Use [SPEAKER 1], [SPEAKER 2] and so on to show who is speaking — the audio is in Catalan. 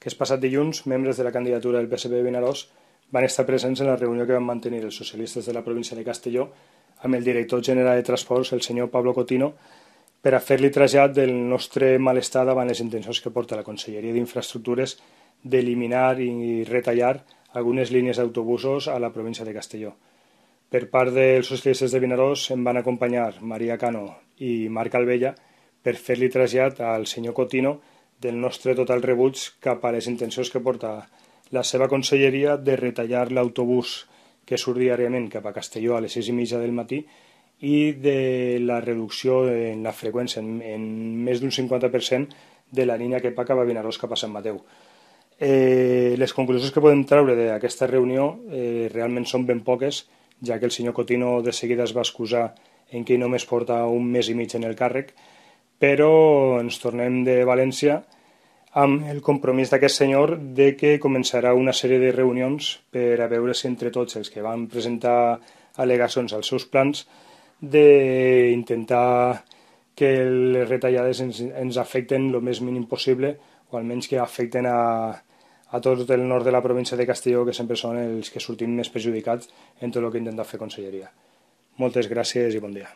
[SPEAKER 1] que es passat dilluns, membres de la candidatura del PSP de Vinaròs van estar presents en la reunió que van mantenir els socialistes de la província de Castelló amb el director general de Transports, el senyor Pablo Cotino, per a fer-li trasllat del nostre malestar davant les intencions que porta la Conselleria d'Infraestructures d'eliminar i retallar algunes línies d'autobusos a la província de Castelló. Per part dels socialistes de Vinaròs em van acompanyar Maria Cano i Marc Alvella per fer-li trasllat al senyor Cotino del nostre total rebuig cap a les intencions que porta la seva conselleria de retallar l'autobús que surt diàriament cap a Castelló a les 6 i mitja del matí i de la reducció en la freqüència en, en més d'un 50% de la línia que va cap a Vinaròs cap a Sant Mateu. Eh, les conclusions que podem treure d'aquesta reunió eh, realment són ben poques, ja que el senyor Cotino de seguida es va excusar en que només porta un mes i mig en el càrrec, però ens tornem de València amb el compromís d'aquest senyor de que començarà una sèrie de reunions per a veure si entre tots els que van presentar al·legacions als seus plans d'intentar que les retallades ens, ens afecten el més mínim possible o almenys que afecten a, a tot el nord de la província de Castelló que sempre són els que sortim més perjudicats en tot el que intenta fer conselleria. Moltes gràcies i bon dia.